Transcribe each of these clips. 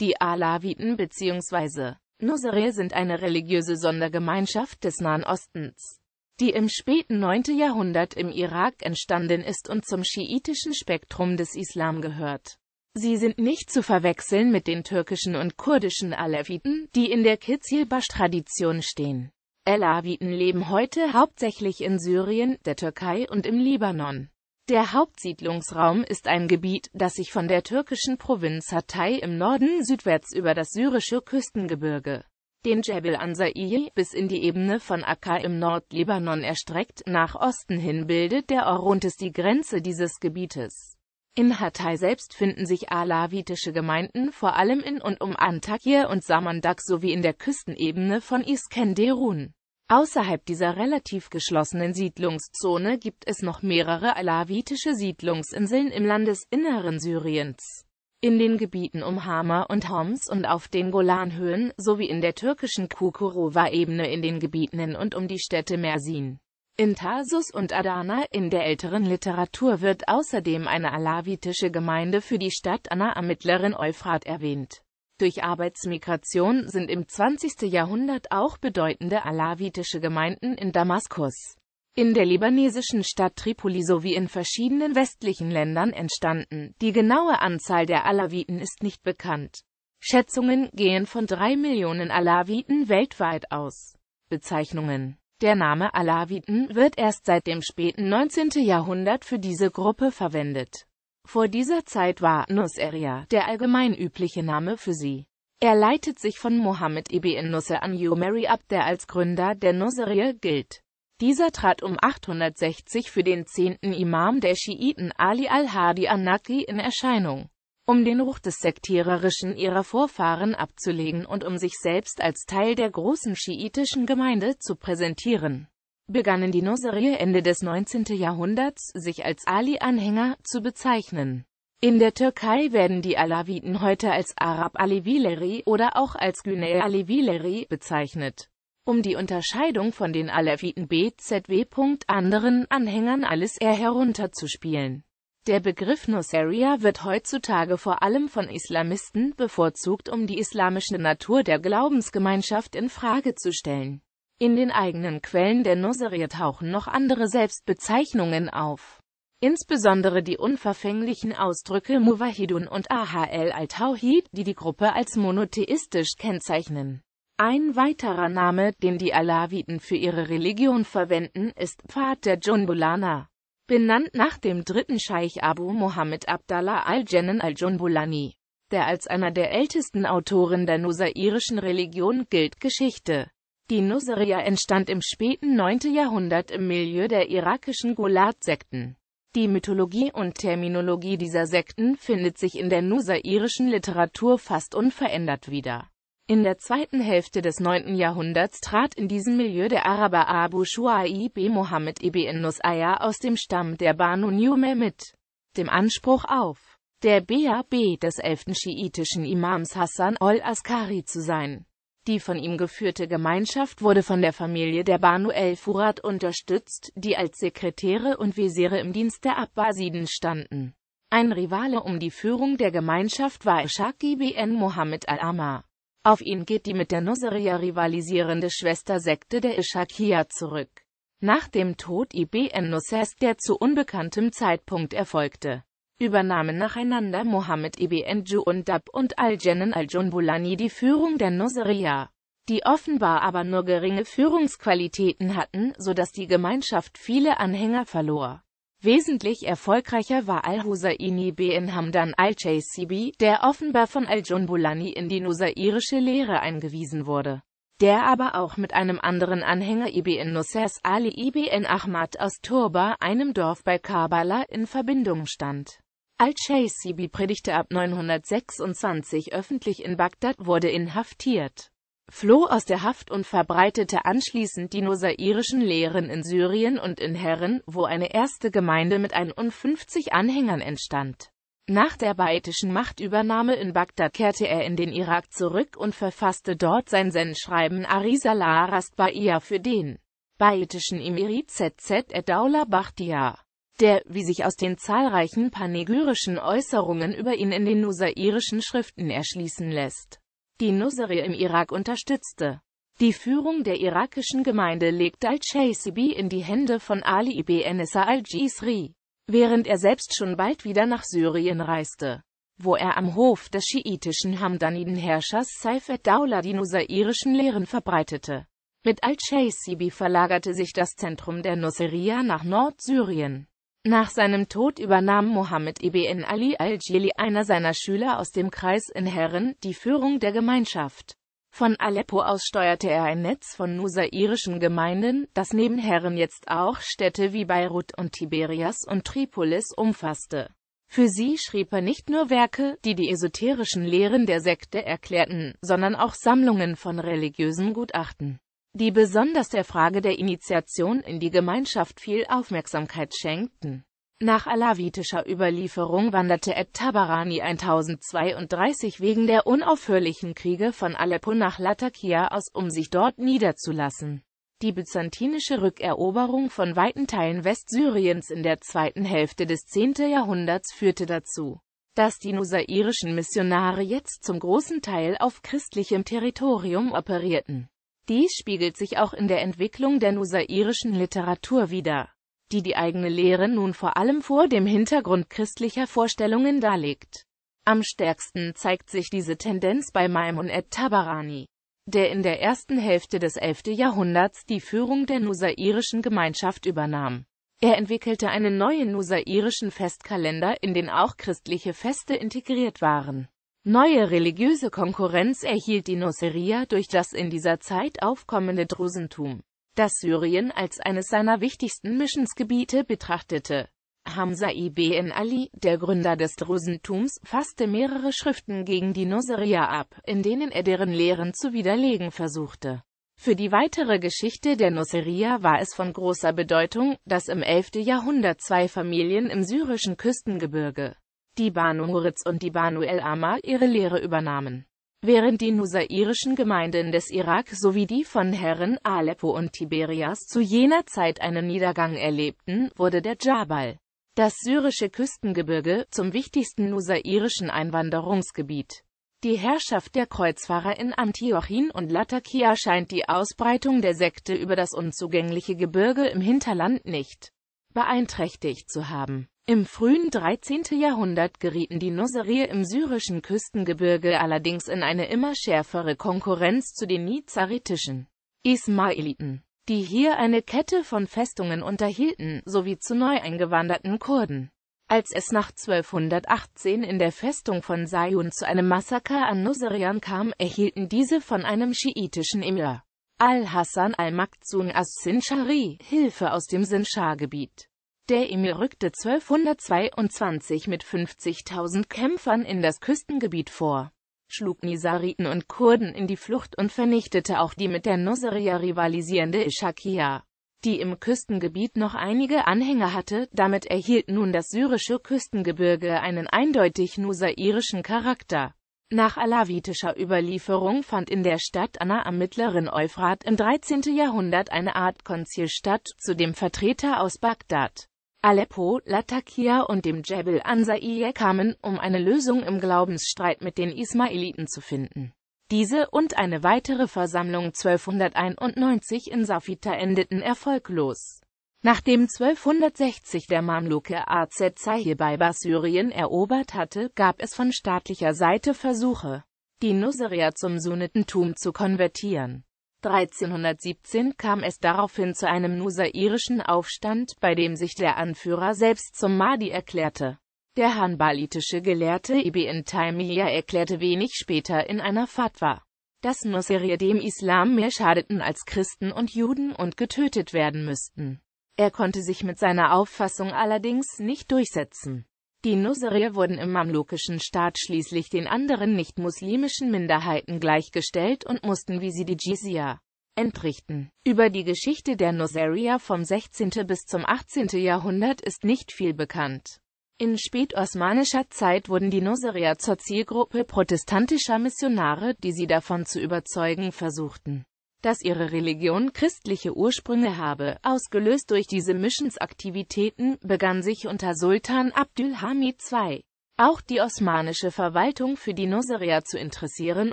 Die Alawiten bzw. Nusayr sind eine religiöse Sondergemeinschaft des Nahen Ostens, die im späten 9. Jahrhundert im Irak entstanden ist und zum schiitischen Spektrum des Islam gehört. Sie sind nicht zu verwechseln mit den türkischen und kurdischen Alawiten, die in der Kizilbasch-Tradition stehen. Alawiten leben heute hauptsächlich in Syrien, der Türkei und im Libanon. Der Hauptsiedlungsraum ist ein Gebiet, das sich von der türkischen Provinz Hatay im Norden südwärts über das syrische Küstengebirge, den Jebel Ansaiye, bis in die Ebene von Akka im Nordlibanon erstreckt, nach Osten hin bildet der Orontes die Grenze dieses Gebietes. In Hatay selbst finden sich alawitische Gemeinden vor allem in und um Antakya und Samandak sowie in der Küstenebene von Iskenderun. Außerhalb dieser relativ geschlossenen Siedlungszone gibt es noch mehrere alawitische Siedlungsinseln im Landesinneren Syriens. In den Gebieten um Hama und Homs und auf den Golanhöhen, sowie in der türkischen Kukurova-Ebene in den Gebieten in und um die Städte Mersin. In Tarsus und Adana in der älteren Literatur wird außerdem eine alawitische Gemeinde für die Stadt Anna am mittleren Euphrat erwähnt. Durch Arbeitsmigration sind im 20. Jahrhundert auch bedeutende alawitische Gemeinden in Damaskus, in der libanesischen Stadt Tripoli sowie in verschiedenen westlichen Ländern entstanden. Die genaue Anzahl der Alawiten ist nicht bekannt. Schätzungen gehen von drei Millionen Alawiten weltweit aus. Bezeichnungen Der Name Alawiten wird erst seit dem späten 19. Jahrhundert für diese Gruppe verwendet vor dieser Zeit war Nusseria der allgemein übliche Name für sie. Er leitet sich von Mohammed ibn Nusser an Umeri ab, der als Gründer der Nusserie gilt. Dieser trat um 860 für den zehnten Imam der Schiiten Ali al-Hadi an-Naqi in Erscheinung, um den Ruch des Sektiererischen ihrer Vorfahren abzulegen und um sich selbst als Teil der großen schiitischen Gemeinde zu präsentieren begannen die Noserier Ende des 19. Jahrhunderts, sich als Ali-Anhänger zu bezeichnen. In der Türkei werden die Alawiten heute als Arab Alevileri oder auch als Güney Alevileri bezeichnet. Um die Unterscheidung von den Aleviten BZW. anderen Anhängern alles eher herunterzuspielen. Der Begriff Nusaria wird heutzutage vor allem von Islamisten bevorzugt, um die islamische Natur der Glaubensgemeinschaft in Frage zu stellen. In den eigenen Quellen der Nusserie tauchen noch andere Selbstbezeichnungen auf. Insbesondere die unverfänglichen Ausdrücke Muwahidun und Ahl al-Tawhid, die die Gruppe als monotheistisch kennzeichnen. Ein weiterer Name, den die Alawiten für ihre Religion verwenden, ist Pfad der Junbulana. Benannt nach dem dritten Scheich Abu Muhammad Abdallah al jannan al-Junbulani, der als einer der ältesten Autoren der nusairischen Religion gilt, Geschichte. Die Nusriya entstand im späten 9. Jahrhundert im Milieu der irakischen golat sekten Die Mythologie und Terminologie dieser Sekten findet sich in der nusairischen Literatur fast unverändert wieder. In der zweiten Hälfte des 9. Jahrhunderts trat in diesem Milieu der Araber Abu Shu'aib Mohammed ibn Nusaya aus dem Stamm der Banu Nume mit dem Anspruch auf, der BAB des elften schiitischen Imams Hassan ol-Askari zu sein. Die von ihm geführte Gemeinschaft wurde von der Familie der Banu el-Furat unterstützt, die als Sekretäre und Wesire im Dienst der Abbasiden standen. Ein Rivale um die Führung der Gemeinschaft war Ishaq ibn Mohammed al amar Auf ihn geht die mit der Nusriya rivalisierende Schwestersekte der Ishaqiya zurück. Nach dem Tod Ibn Nusairs, der zu unbekanntem Zeitpunkt erfolgte, übernahmen nacheinander Mohammed ibn Juundab und al jannan al-Junbulani die Führung der Nusriya, die offenbar aber nur geringe Führungsqualitäten hatten, so dass die Gemeinschaft viele Anhänger verlor. Wesentlich erfolgreicher war Al-Husaini bin Hamdan al-Chaysibi, der offenbar von al-Junbulani in die nusairische Lehre eingewiesen wurde der aber auch mit einem anderen Anhänger Ibn Nusers Ali Ibn Ahmad aus Turba, einem Dorf bei Karbala, in Verbindung stand. Al-Shaisibi predigte ab 926 öffentlich in Bagdad, wurde inhaftiert, floh aus der Haft und verbreitete anschließend die nosairischen Lehren in Syrien und in Herren, wo eine erste Gemeinde mit 51 Anhängern entstand. Nach der baitischen Machtübernahme in Bagdad kehrte er in den Irak zurück und verfasste dort sein Zen-Schreiben Arisalah Rastbaia für den baitischen Emir ZZ Edaula Bachtia der, wie sich aus den zahlreichen panegyrischen Äußerungen über ihn in den nusairischen Schriften erschließen lässt, die Nusri im Irak unterstützte. Die Führung der irakischen Gemeinde legte al-Chaisibi in die Hände von Ali ibn Issa al-Jisri, während er selbst schon bald wieder nach Syrien reiste, wo er am Hof des schiitischen Hamdaniden-Herrschers Saif ad dawla die nusairischen Lehren verbreitete. Mit al-Chaisibi verlagerte sich das Zentrum der Nusseria nach Nordsyrien. Nach seinem Tod übernahm Mohammed ibn Ali al-Jili, einer seiner Schüler aus dem Kreis in Herren, die Führung der Gemeinschaft. Von Aleppo aus steuerte er ein Netz von nusairischen Gemeinden, das neben Herren jetzt auch Städte wie Beirut und Tiberias und Tripolis umfasste. Für sie schrieb er nicht nur Werke, die die esoterischen Lehren der Sekte erklärten, sondern auch Sammlungen von religiösen Gutachten die besonders der Frage der Initiation in die Gemeinschaft viel Aufmerksamkeit schenkten. Nach alawitischer Überlieferung wanderte ed tabarani 1032 wegen der unaufhörlichen Kriege von Aleppo nach Latakia aus, um sich dort niederzulassen. Die byzantinische Rückeroberung von weiten Teilen Westsyriens in der zweiten Hälfte des 10. Jahrhunderts führte dazu, dass die nusairischen Missionare jetzt zum großen Teil auf christlichem Territorium operierten. Dies spiegelt sich auch in der Entwicklung der nusairischen Literatur wider, die die eigene Lehre nun vor allem vor dem Hintergrund christlicher Vorstellungen darlegt. Am stärksten zeigt sich diese Tendenz bei Maimon et-Tabarani, der in der ersten Hälfte des 11. Jahrhunderts die Führung der nusairischen Gemeinschaft übernahm. Er entwickelte einen neuen nusairischen Festkalender, in den auch christliche Feste integriert waren Neue religiöse Konkurrenz erhielt die Nusseria durch das in dieser Zeit aufkommende Drusentum, das Syrien als eines seiner wichtigsten Missionsgebiete betrachtete. Hamza ibn Ali, der Gründer des Drusentums, fasste mehrere Schriften gegen die Nusseria ab, in denen er deren Lehren zu widerlegen versuchte. Für die weitere Geschichte der Nusseria war es von großer Bedeutung, dass im 11. Jahrhundert zwei Familien im syrischen Küstengebirge die Banu Muritz und die Banu El Amma ihre Lehre übernahmen. Während die nusairischen Gemeinden des Irak sowie die von Herren Aleppo und Tiberias zu jener Zeit einen Niedergang erlebten, wurde der Dschabal, das syrische Küstengebirge, zum wichtigsten nusairischen Einwanderungsgebiet. Die Herrschaft der Kreuzfahrer in Antiochien und Latakia scheint die Ausbreitung der Sekte über das unzugängliche Gebirge im Hinterland nicht beeinträchtigt zu haben. Im frühen 13. Jahrhundert gerieten die Nusayri im syrischen Küstengebirge allerdings in eine immer schärfere Konkurrenz zu den nizaritischen Ismailiten, die hier eine Kette von Festungen unterhielten, sowie zu neu eingewanderten Kurden. Als es nach 1218 in der Festung von Sayun zu einem Massaker an Nusayriern kam, erhielten diese von einem schiitischen Emir al-Hassan al-Maktsun as-Sinschari Hilfe aus dem Sinschar-Gebiet. Der Emir rückte 1222 mit 50.000 Kämpfern in das Küstengebiet vor, schlug Nisariten und Kurden in die Flucht und vernichtete auch die mit der Nusriya rivalisierende Ishakia, die im Küstengebiet noch einige Anhänger hatte, damit erhielt nun das syrische Küstengebirge einen eindeutig nusairischen Charakter. Nach alawitischer Überlieferung fand in der Stadt Anna am mittleren Euphrat im 13. Jahrhundert eine Art Konzil statt, zu dem Vertreter aus Bagdad Aleppo, Latakia und dem Jebel Ansa'iye kamen, um eine Lösung im Glaubensstreit mit den Ismailiten zu finden. Diese und eine weitere Versammlung 1291 in Safita endeten erfolglos. Nachdem 1260 der Mamluke Azezai hierbei Syrien erobert hatte, gab es von staatlicher Seite Versuche, die Nusrier zum Sunnitentum zu konvertieren. 1317 kam es daraufhin zu einem nusairischen Aufstand, bei dem sich der Anführer selbst zum Mahdi erklärte. Der hanbalitische Gelehrte Ibn Taymiyyah erklärte wenig später in einer Fatwa, dass Nusayri dem Islam mehr schadeten als Christen und Juden und getötet werden müssten. Er konnte sich mit seiner Auffassung allerdings nicht durchsetzen. Die Nusarier wurden im mamlukischen Staat schließlich den anderen nicht-muslimischen Minderheiten gleichgestellt und mussten wie sie die Jizya entrichten. Über die Geschichte der Nusarier vom 16. bis zum 18. Jahrhundert ist nicht viel bekannt. In spätosmanischer Zeit wurden die Nusarier zur Zielgruppe protestantischer Missionare, die sie davon zu überzeugen versuchten, dass ihre Religion christliche Ursprünge habe. Ausgelöst durch diese Missionsaktivitäten begann sich unter Sultan Abdülhamid II auch die osmanische Verwaltung für die Nusriya zu interessieren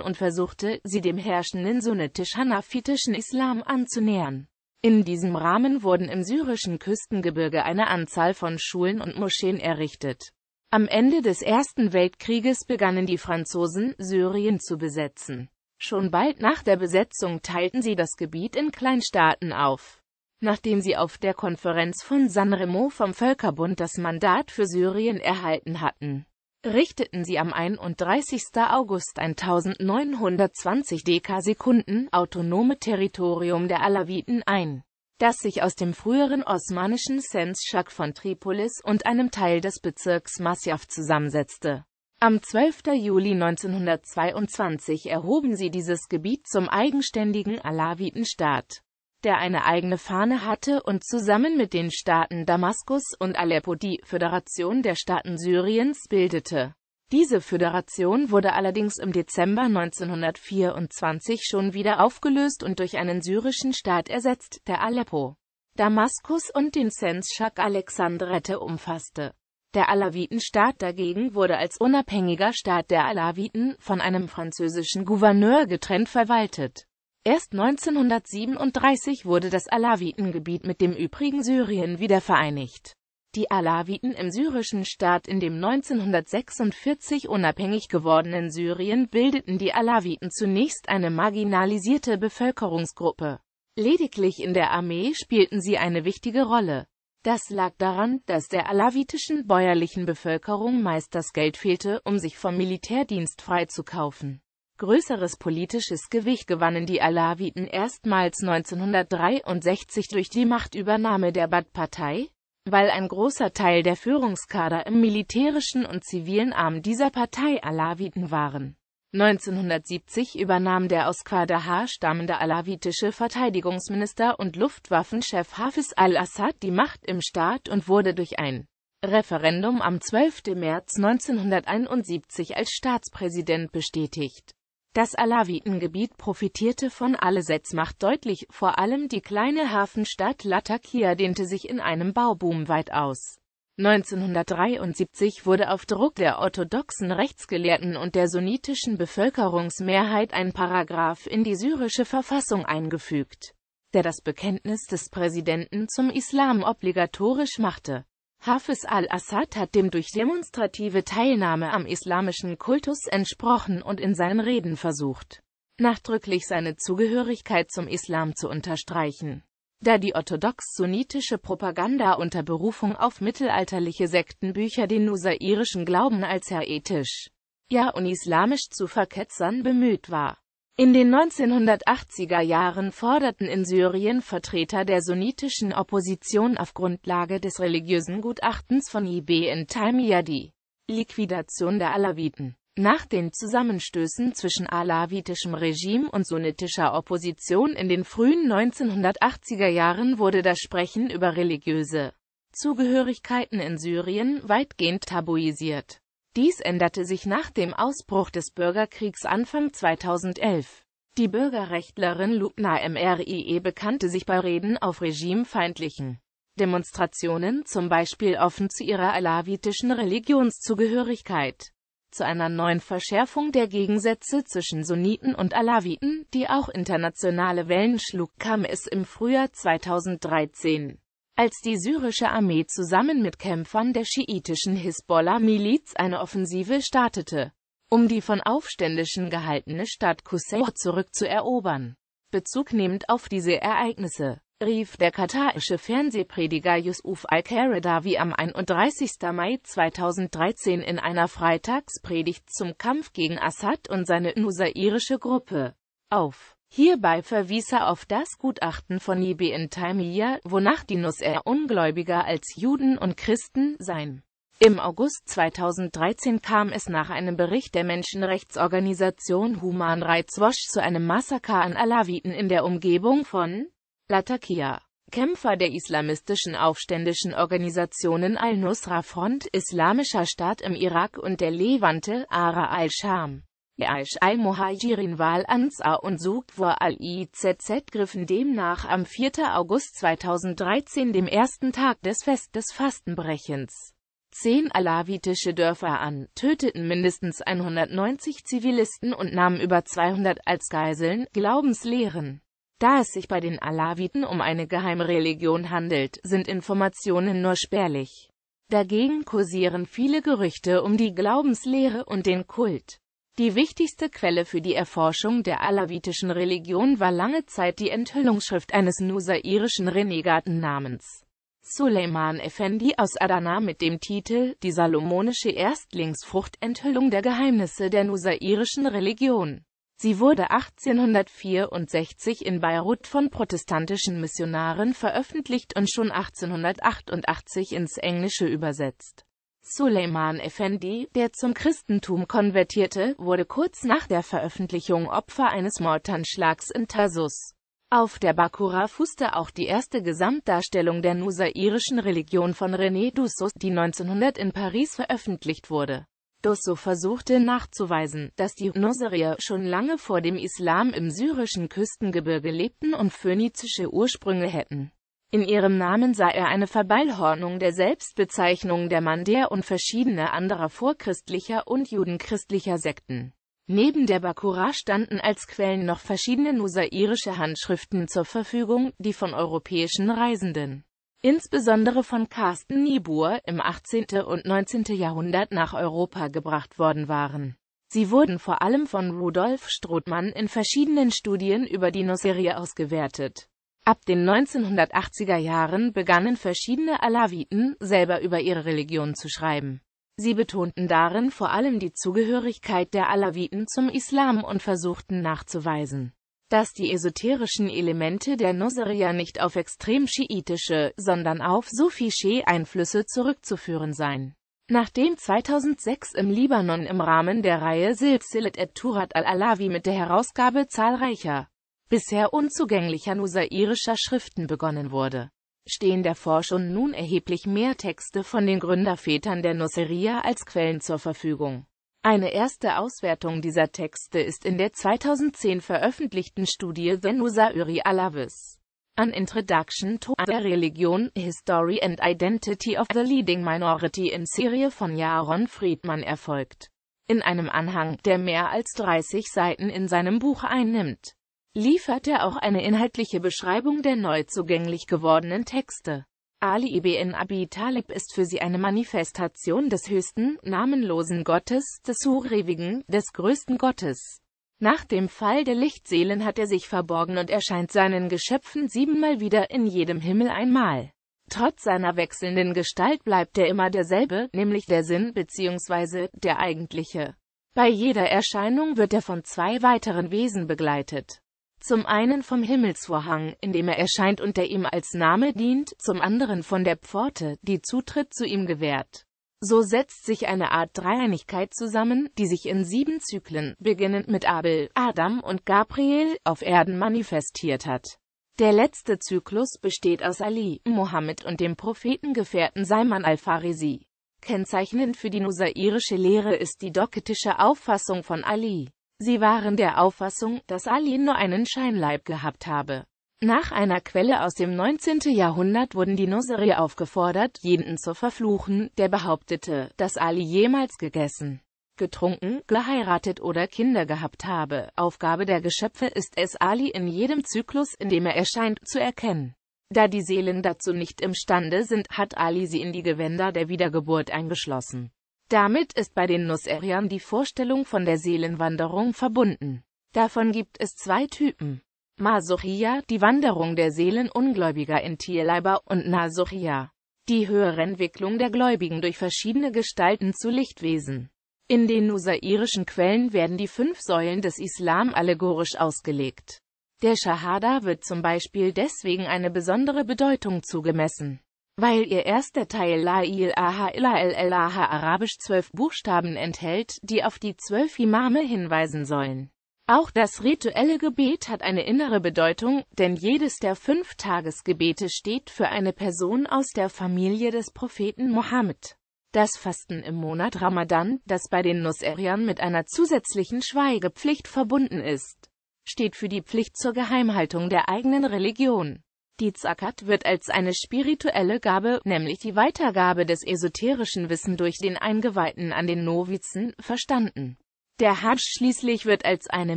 und versuchte, sie dem herrschenden sunnitisch-hanafitischen Islam anzunähern. In diesem Rahmen wurden im syrischen Küstengebirge eine Anzahl von Schulen und Moscheen errichtet. Am Ende des Ersten Weltkrieges begannen die Franzosen, Syrien zu besetzen. Schon bald nach der Besetzung teilten sie das Gebiet in Kleinstaaten auf. Nachdem sie auf der Konferenz von Sanremo vom Völkerbund das Mandat für Syrien erhalten hatten, richteten sie am 31. August 1920 Dekasekunden autonome Territorium der Alawiten ein, das sich aus dem früheren osmanischen Senzschak von Tripolis und einem Teil des Bezirks Masyaf zusammensetzte. Am 12. Juli 1922 erhoben sie dieses Gebiet zum eigenständigen Alawitenstaat, der eine eigene Fahne hatte und zusammen mit den Staaten Damaskus und Aleppo die Föderation der Staaten Syriens bildete. Diese Föderation wurde allerdings im Dezember 1924 schon wieder aufgelöst und durch einen syrischen Staat ersetzt, der Aleppo, Damaskus und den Sens Alexandrette umfasste. Der Alawitenstaat dagegen wurde als unabhängiger Staat der Alawiten von einem französischen Gouverneur getrennt verwaltet. Erst 1937 wurde das Alawitengebiet mit dem übrigen Syrien wieder vereinigt. Die Alawiten im syrischen Staat in dem 1946 unabhängig gewordenen Syrien bildeten die Alawiten zunächst eine marginalisierte Bevölkerungsgruppe. Lediglich in der Armee spielten sie eine wichtige Rolle. Das lag daran, dass der alawitischen bäuerlichen Bevölkerung meist das Geld fehlte, um sich vom Militärdienst freizukaufen. Größeres politisches Gewicht gewannen die Alawiten erstmals 1963 durch die Machtübernahme der Baath-Partei, weil ein großer Teil der Führungskader im militärischen und zivilen Arm dieser Partei Alawiten waren 1970 übernahm der aus Qadahar stammende alawitische Verteidigungsminister und Luftwaffenchef Hafiz al-Assad die Macht im Staat und wurde durch ein Referendum am 12. März 1971 als Staatspräsident bestätigt. Das Alawitengebiet profitierte von Alesets deutlich, vor allem die kleine Hafenstadt Latakia dehnte sich in einem Bauboom weit aus 1973 wurde auf Druck der orthodoxen Rechtsgelehrten und der sunnitischen Bevölkerungsmehrheit ein Paragraph in die syrische Verfassung eingefügt, der das Bekenntnis des Präsidenten zum Islam obligatorisch machte. Hafiz al-Assad hat dem durch demonstrative Teilnahme am islamischen Kultus entsprochen und in seinen Reden versucht, nachdrücklich seine Zugehörigkeit zum Islam zu unterstreichen. Da die orthodox-sunnitische Propaganda unter Berufung auf mittelalterliche Sektenbücher den nusairischen Glauben als heretisch, ja unislamisch zu verketzern bemüht war. In den 1980er Jahren forderten in Syrien Vertreter der sunnitischen Opposition auf Grundlage des religiösen Gutachtens von Ibn Taymiyyah die Liquidation der Alawiten. Nach den Zusammenstößen zwischen alawitischem Regime und sunnitischer Opposition in den frühen 1980er Jahren wurde das Sprechen über religiöse Zugehörigkeiten in Syrien weitgehend tabuisiert. Dies änderte sich nach dem Ausbruch des Bürgerkriegs Anfang 2011. Die Bürgerrechtlerin Lubna Mrie bekannte sich bei Reden auf regimefeindlichen Demonstrationen zum Beispiel offen zu ihrer alawitischen Religionszugehörigkeit zu einer neuen Verschärfung der Gegensätze zwischen Sunniten und Alawiten, die auch internationale Wellen schlug, kam es im Frühjahr 2013, als die syrische Armee zusammen mit Kämpfern der schiitischen Hisbollah-Miliz eine Offensive startete, um die von Aufständischen gehaltene Stadt Qusair zurückzuerobern. Bezug nehmend auf diese Ereignisse rief der katarische Fernsehprediger Yusuf Al-Qaradawi am 31. Mai 2013 in einer Freitagspredigt zum Kampf gegen Assad und seine nusairische Gruppe auf. Hierbei verwies er auf das Gutachten von Nibi in Taymiyyah, wonach die Nusser ungläubiger als Juden und Christen seien. Im August 2013 kam es nach einem Bericht der Menschenrechtsorganisation Human Rights Watch zu einem Massaker an Alawiten in der Umgebung von Latakia, Kämpfer der islamistischen aufständischen Organisationen Al-Nusra Front, Islamischer Staat im Irak und der Levante, Ara al-Sham. Aish al-Muhajirin Wal Ansar und Suqwa al-IZZ griffen demnach am 4. August 2013, dem ersten Tag des Fest des Fastenbrechens, zehn alawitische Dörfer an, töteten mindestens 190 Zivilisten und nahmen über 200 als Geiseln, Glaubenslehren. Da es sich bei den Alawiten um eine Geheimreligion handelt, sind Informationen nur spärlich. Dagegen kursieren viele Gerüchte um die Glaubenslehre und den Kult. Die wichtigste Quelle für die Erforschung der alawitischen Religion war lange Zeit die Enthüllungsschrift eines nusairischen Renegaten namens Suleiman Effendi aus Adana mit dem Titel Die salomonische Erstlingsfrucht Enthüllung der Geheimnisse der nusairischen Religion. Sie wurde 1864 in Beirut von protestantischen Missionaren veröffentlicht und schon 1888 ins Englische übersetzt. Suleiman Effendi, der zum Christentum konvertierte, wurde kurz nach der Veröffentlichung Opfer eines Mordanschlags in Tarsus. Auf der Bakura fußte auch die erste Gesamtdarstellung der nusairischen Religion von René Dussos, die 1900 in Paris veröffentlicht wurde Dosso versuchte nachzuweisen, dass die Nusarier schon lange vor dem Islam im syrischen Küstengebirge lebten und phönizische Ursprünge hätten. In ihrem Namen sah er eine Verballhornung der Selbstbezeichnungen der Mandäer und verschiedene anderer vorchristlicher und judenchristlicher Sekten. Neben der Bakura standen als Quellen noch verschiedene nusairische Handschriften zur Verfügung, die von europäischen Reisenden insbesondere von Carsten Niebuhr, im 18. und 19. Jahrhundert nach Europa gebracht worden waren. Sie wurden vor allem von Rudolf Strothmann in verschiedenen Studien über die Nusserie ausgewertet. Ab den 1980er Jahren begannen verschiedene Alawiten, selber über ihre Religion zu schreiben. Sie betonten darin vor allem die Zugehörigkeit der Alawiten zum Islam und versuchten nachzuweisen, dass die esoterischen Elemente der Nusseria nicht auf extrem schiitische, sondern auf Sufi-Schee-Einflüsse zurückzuführen seien. Nachdem 2006 im Libanon im Rahmen der Reihe Silsilet et Turat al-Alawi mit der Herausgabe zahlreicher, bisher unzugänglicher nusairischer Schriften begonnen wurde, stehen der Forschung nun erheblich mehr Texte von den Gründervätern der Nusseria als Quellen zur Verfügung. Eine erste Auswertung dieser Texte ist in der 2010 veröffentlichten Studie The Uri Alavis. An Introduction to the Religion, History and Identity of the Leading Minority in Syria von Jaron Friedman erfolgt. In einem Anhang, der mehr als 30 Seiten in seinem Buch einnimmt, liefert er auch eine inhaltliche Beschreibung der neu zugänglich gewordenen Texte. Ali ibn Abi Talib ist für sie eine Manifestation des höchsten, namenlosen Gottes, des Hurewigen, des größten Gottes. Nach dem Fall der Lichtseelen hat er sich verborgen und erscheint seinen Geschöpfen siebenmal wieder in jedem Himmel einmal. Trotz seiner wechselnden Gestalt bleibt er immer derselbe, nämlich der Sinn bzw. der eigentliche. Bei jeder Erscheinung wird er von zwei weiteren Wesen begleitet zum einen vom Himmelsvorhang, in dem er erscheint und der ihm als Name dient, zum anderen von der Pforte, die Zutritt zu ihm gewährt. So setzt sich eine Art Dreieinigkeit zusammen, die sich in sieben Zyklen, beginnend mit Abel, Adam und Gabriel, auf Erden manifestiert hat. Der letzte Zyklus besteht aus Ali, Mohammed und dem Prophetengefährten Salman al-Farisi. Kennzeichnend für die nusairische Lehre ist die doktische Auffassung von Ali. Sie waren der Auffassung, dass Ali nur einen Scheinleib gehabt habe. Nach einer Quelle aus dem 19. Jahrhundert wurden die Nusri aufgefordert, jeden zu verfluchen, der behauptete, dass Ali jemals gegessen, getrunken, geheiratet oder Kinder gehabt habe. Aufgabe der Geschöpfe ist es, Ali in jedem Zyklus, in dem er erscheint, zu erkennen. Da die Seelen dazu nicht imstande sind, hat Ali sie in die Gewänder der Wiedergeburt eingeschlossen. Damit ist bei den Nusseriern die Vorstellung von der Seelenwanderung verbunden. Davon gibt es zwei Typen. Masochia, die Wanderung der Seelen Ungläubiger in Tierleiber, und Nasochia, die höhere Entwicklung der Gläubigen durch verschiedene Gestalten zu Lichtwesen. In den nusairischen Quellen werden die fünf Säulen des Islam allegorisch ausgelegt. Der Shahada wird zum Beispiel deswegen eine besondere Bedeutung zugemessen. Weil ihr erster Teil La'il Aha Illa'il Aha arabisch zwölf Buchstaben enthält, die auf die zwölf Imame hinweisen sollen. Auch das rituelle Gebet hat eine innere Bedeutung, denn jedes der fünf Tagesgebete steht für eine Person aus der Familie des Propheten Mohammed. Das Fasten im Monat Ramadan, das bei den Nuseriern mit einer zusätzlichen Schweigepflicht verbunden ist, steht für die Pflicht zur Geheimhaltung der eigenen Religion. Die Zakat wird als eine spirituelle Gabe, nämlich die Weitergabe des esoterischen Wissen durch den Eingeweihten an den Novizen, verstanden. Der Hajj schließlich wird als eine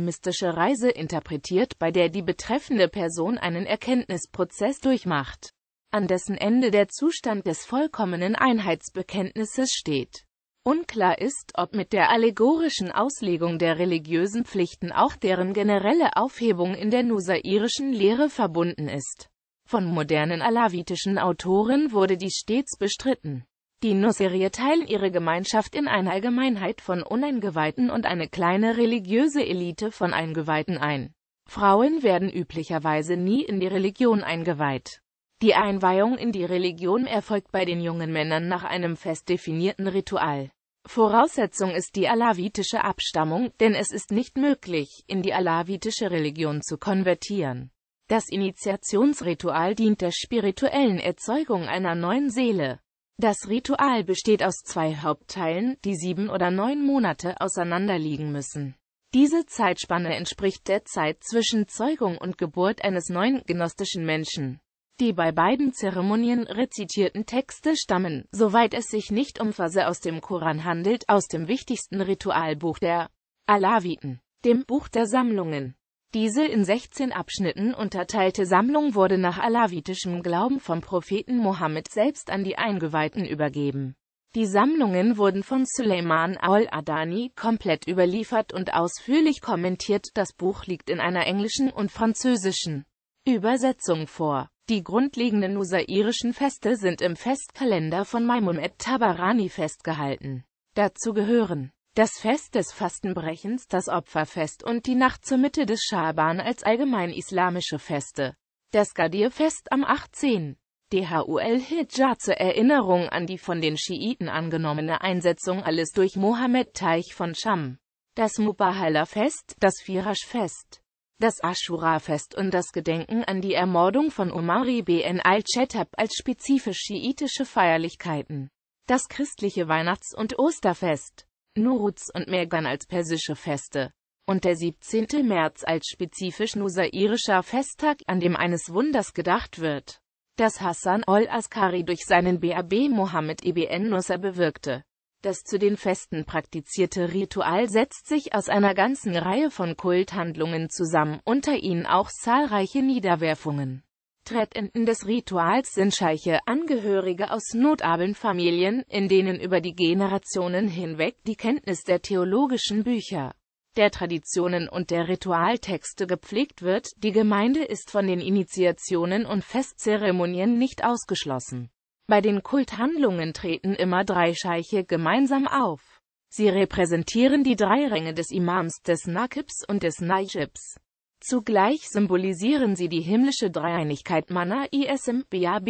mystische Reise interpretiert, bei der die betreffende Person einen Erkenntnisprozess durchmacht, an dessen Ende der Zustand des vollkommenen Einheitsbekenntnisses steht. Unklar ist, ob mit der allegorischen Auslegung der religiösen Pflichten auch deren generelle Aufhebung in der nusairischen Lehre verbunden ist. Von modernen alawitischen Autoren wurde dies stets bestritten. Die Nusserie teilen ihre Gemeinschaft in eine Allgemeinheit von Uneingeweihten und eine kleine religiöse Elite von Eingeweihten ein. Frauen werden üblicherweise nie in die Religion eingeweiht. Die Einweihung in die Religion erfolgt bei den jungen Männern nach einem fest definierten Ritual. Voraussetzung ist die alawitische Abstammung, denn es ist nicht möglich, in die alawitische Religion zu konvertieren. Das Initiationsritual dient der spirituellen Erzeugung einer neuen Seele. Das Ritual besteht aus zwei Hauptteilen, die sieben oder neun Monate auseinanderliegen müssen. Diese Zeitspanne entspricht der Zeit zwischen Zeugung und Geburt eines neuen gnostischen Menschen. Die bei beiden Zeremonien rezitierten Texte stammen, soweit es sich nicht um Verse aus dem Koran handelt, aus dem wichtigsten Ritualbuch der Alawiten, dem Buch der Sammlungen. Diese in 16 Abschnitten unterteilte Sammlung wurde nach alawitischem Glauben vom Propheten Mohammed selbst an die Eingeweihten übergeben. Die Sammlungen wurden von Suleiman al-Adani komplett überliefert und ausführlich kommentiert, das Buch liegt in einer englischen und französischen Übersetzung vor. Die grundlegenden nusairischen Feste sind im Festkalender von Maimun et Tabarani festgehalten. Dazu gehören das Fest des Fastenbrechens, das Opferfest und die Nacht zur Mitte des Schaban als allgemein islamische Feste. Das Gadir-Fest am 18. DHUL Hijjah zur Erinnerung an die von den Schiiten angenommene Einsetzung alles durch Mohammed Teich von Cham. Das Mubahala-Fest, das Firash-Fest, das Ashura-Fest und das Gedenken an die Ermordung von Umar ibn al-Chattab als spezifisch schiitische Feierlichkeiten. Das christliche Weihnachts- und Osterfest Nuruz und Mergan als persische Feste und der 17. März als spezifisch nusairischer Festtag, an dem eines Wunders gedacht wird, das Hassan ol-Askari durch seinen BAB Mohammed ibn e Nusa bewirkte. Das zu den Festen praktizierte Ritual setzt sich aus einer ganzen Reihe von Kulthandlungen zusammen, unter ihnen auch zahlreiche Niederwerfungen. Tretenden des Rituals sind Scheiche Angehörige aus notablen Familien, in denen über die Generationen hinweg die Kenntnis der theologischen Bücher, der Traditionen und der Ritualtexte gepflegt wird. Die Gemeinde ist von den Initiationen und Festzeremonien nicht ausgeschlossen. Bei den Kulthandlungen treten immer drei Scheiche gemeinsam auf. Sie repräsentieren die drei Ränge des Imams, des Nakibs und des Najibs. Zugleich symbolisieren sie die himmlische Dreieinigkeit Manna Ism Bab.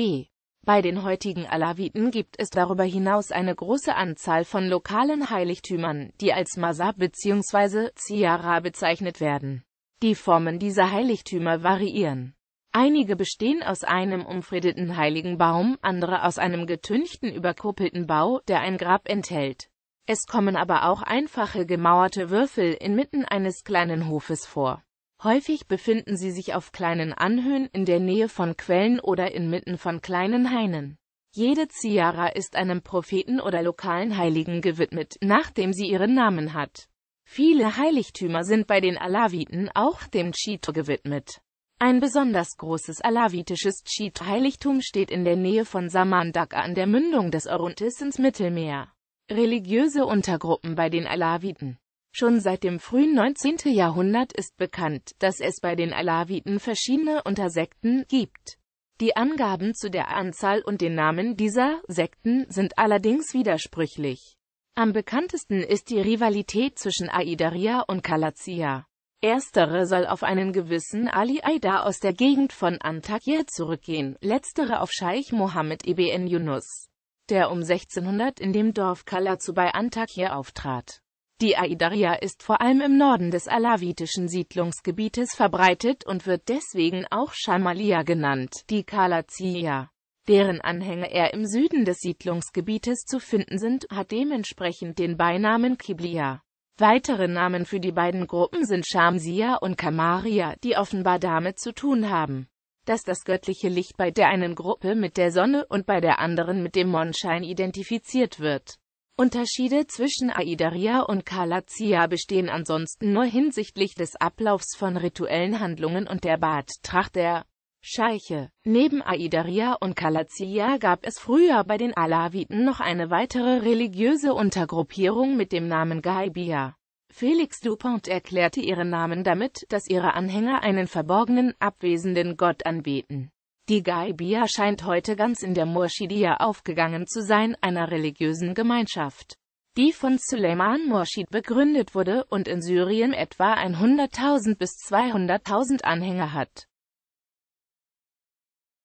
Bei den heutigen Alawiten gibt es darüber hinaus eine große Anzahl von lokalen Heiligtümern, die als Masa bzw. Ziara bezeichnet werden. Die Formen dieser Heiligtümer variieren. Einige bestehen aus einem umfriedeten heiligen Baum, andere aus einem getünchten überkuppelten Bau, der ein Grab enthält. Es kommen aber auch einfache gemauerte Würfel inmitten eines kleinen Hofes vor. Häufig befinden sie sich auf kleinen Anhöhen in der Nähe von Quellen oder inmitten von kleinen Hainen. Jede Ziara ist einem Propheten oder lokalen Heiligen gewidmet, nachdem sie ihren Namen hat. Viele Heiligtümer sind bei den Alawiten auch dem Chito gewidmet. Ein besonders großes alawitisches Chito-Heiligtum steht in der Nähe von Samandak an der Mündung des Orontes ins Mittelmeer. Religiöse Untergruppen bei den Alawiten Schon seit dem frühen 19. Jahrhundert ist bekannt, dass es bei den Alawiten verschiedene Untersekten gibt. Die Angaben zu der Anzahl und den Namen dieser Sekten sind allerdings widersprüchlich. Am bekanntesten ist die Rivalität zwischen Aidaria und Kalazia. Erstere soll auf einen gewissen Ali Aida aus der Gegend von Antakya zurückgehen, letztere auf Scheich Mohammed ibn Yunus, der um 1600 in dem Dorf Kalazou bei Antakya auftrat. Die Aidaria ist vor allem im Norden des alawitischen Siedlungsgebietes verbreitet und wird deswegen auch Shamalia genannt, die Kalazia. Deren Anhänger eher im Süden des Siedlungsgebietes zu finden sind, hat dementsprechend den Beinamen Kiblia. Weitere Namen für die beiden Gruppen sind Shamsia und Kamaria, die offenbar damit zu tun haben, dass das göttliche Licht bei der einen Gruppe mit der Sonne und bei der anderen mit dem Mondschein identifiziert wird. Unterschiede zwischen Aidaria und Kalazia bestehen ansonsten nur hinsichtlich des Ablaufs von rituellen Handlungen und der Badtracht der Scheiche. Neben Aidaria und Kalazia gab es früher bei den Alawiten noch eine weitere religiöse Untergruppierung mit dem Namen Gaibia. Felix Dupont erklärte ihren Namen damit, dass ihre Anhänger einen verborgenen, abwesenden Gott anbeten. Die Gaibia scheint heute ganz in der Morschidia aufgegangen zu sein, einer religiösen Gemeinschaft, die von Suleiman Morschid begründet wurde und in Syrien etwa 100.000 bis 200.000 Anhänger hat.